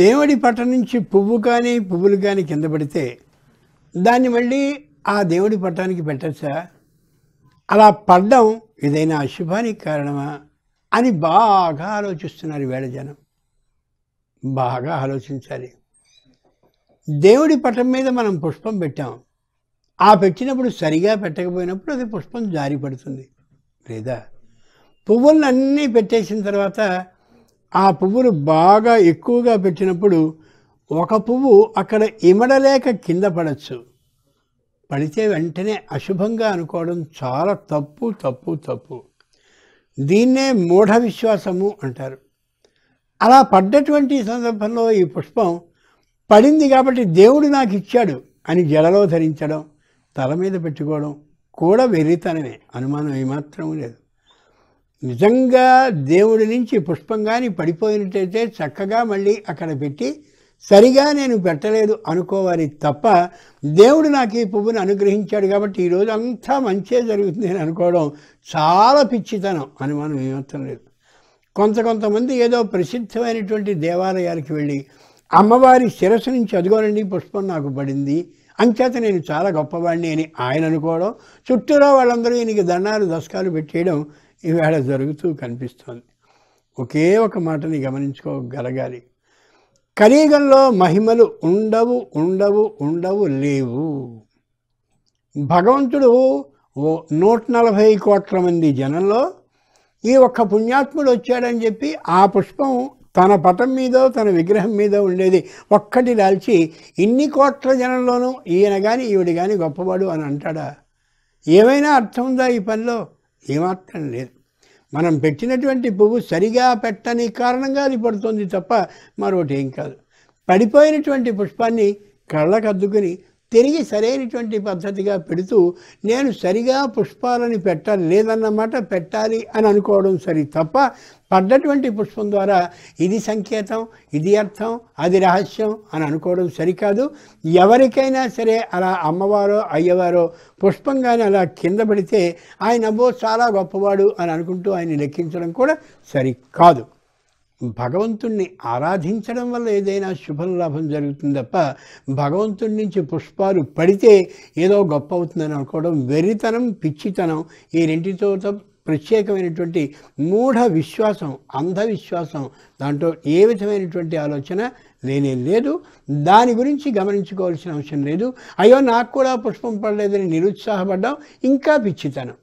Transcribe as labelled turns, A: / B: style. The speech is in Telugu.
A: దేవుడి పట్ట నుంచి పువ్వు కానీ పువ్వులు కానీ కింద పడితే దాన్ని మళ్ళీ ఆ దేవుడి పట్టానికి పెట్టచ్చా అలా పడ్డం ఏదైనా అశుభానికి కారణమా అని బాగా ఆలోచిస్తున్నారు వేళ జనం బాగా ఆలోచించాలి దేవుడి పటం మీద మనం పుష్పం పెట్టాం ఆ పెట్టినప్పుడు సరిగా పెట్టకపోయినప్పుడు అది పుష్పం జారి పడుతుంది లేదా పువ్వులను అన్నీ పెట్టేసిన తర్వాత ఆ పువ్వులు బాగా ఎక్కువగా పెట్టినప్పుడు ఒక పువ్వు అక్కడ ఇమడలేక కింద పడచ్చు పడితే వెంటనే అశుభంగా అనుకోవడం చాలా తప్పు తప్పు తప్పు దీన్నే మూఢ విశ్వాసము అంటారు అలా పడ్డటువంటి సందర్భంలో ఈ పుష్పం పడింది కాబట్టి దేవుడు నాకు ఇచ్చాడు అని జడలో ధరించడం తల మీద పెట్టుకోవడం కూడా వెర్రితనమే అనుమానం ఏమాత్రం లేదు నిజంగా దేవుడి నుంచి పుష్పంగాని పడిపోయినట్టయితే చక్కగా మళ్ళీ అక్కడ పెట్టి సరిగా నేను పెట్టలేదు అనుకోవాలి తప్ప దేవుడు నాకు ఈ పువ్వును అనుగ్రహించాడు కాబట్టి ఈరోజు అంతా మంచే జరుగుతుంది అని అనుకోవడం చాలా పిచ్చితనం అని మనం ఏమర్థం లేదు కొంత కొంతమంది ఏదో ప్రసిద్ధమైనటువంటి దేవాలయాలకు వెళ్ళి అమ్మవారి శిరస్సు నుంచి అదుగోనండి పుష్పం నాకు పడింది అంచేత నేను చాలా గొప్పవాడిని అని ఆయన అనుకోవడం చుట్టూరా వాళ్ళందరూ ఈయనకి దండాలు దస్కాలు పెట్టేయడం ఈవేళ జరుగుతూ కనిపిస్తోంది ఒకే ఒక మాటని గమనించుకోగలగాలి కలియుగంలో మహిమలు ఉండవు ఉండవు ఉండవు లేవు భగవంతుడు ఓ నూట నలభై కోట్ల మంది జనంలో ఈ ఒక్క పుణ్యాత్ముడు వచ్చాడని చెప్పి ఆ పుష్పం తన పటం మీదో తన విగ్రహం మీద ఉండేది ఒక్కటి దాల్చి ఇన్ని కోట్ల జనంలోనూ ఈయన కానీ ఈవిడ కానీ గొప్పవాడు అని అంటాడా ఏమైనా అర్థం ఉందా ఈ పనిలో ఏమాత్రం లేదు మనం పెట్టినటువంటి పువ్వు సరిగా పెట్టని కారణంగా అది పడుతుంది తప్ప మరొకటి ఏం కాదు పడిపోయినటువంటి పుష్పాన్ని కళ్ళకు అద్దుకుని తిరిగి సరైనటువంటి పద్ధతిగా పెడుతూ నేను సరిగా పుష్పాలని పెట్టాలి లేదన్నమాట పెట్టాలి అని అనుకోవడం సరి తప్ప పడ్డటువంటి పుష్పం ద్వారా ఇది సంకేతం ఇది అర్థం అది రహస్యం అని అనుకోవడం సరికాదు ఎవరికైనా సరే అలా అమ్మవారో అయ్యవారో పుష్పంగానే అలా కింద పడితే ఆయన అబ్బో చాలా గొప్పవాడు అని అనుకుంటూ ఆయన లెక్కించడం కూడా సరికాదు భగవంతుణ్ణి ఆరాధించడం వల్ల ఏదైనా శుభం లాభం జరుగుతుంది తప్ప భగవంతుడి నుంచి పుష్పాలు పడితే ఏదో గొప్ప అవుతుందని అనుకోవడం వెర్రితనం పిచ్చితనం ఈ రెంటితో ప్రత్యేకమైనటువంటి మూఢ విశ్వాసం అంధవిశ్వాసం దాంట్లో ఏ విధమైనటువంటి ఆలోచన లేనే లేదు దాని గురించి గమనించుకోవాల్సిన అవసరం లేదు అయ్యో నాకు కూడా పుష్పం పడలేదని నిరుత్సాహపడ్డాం ఇంకా పిచ్చితనం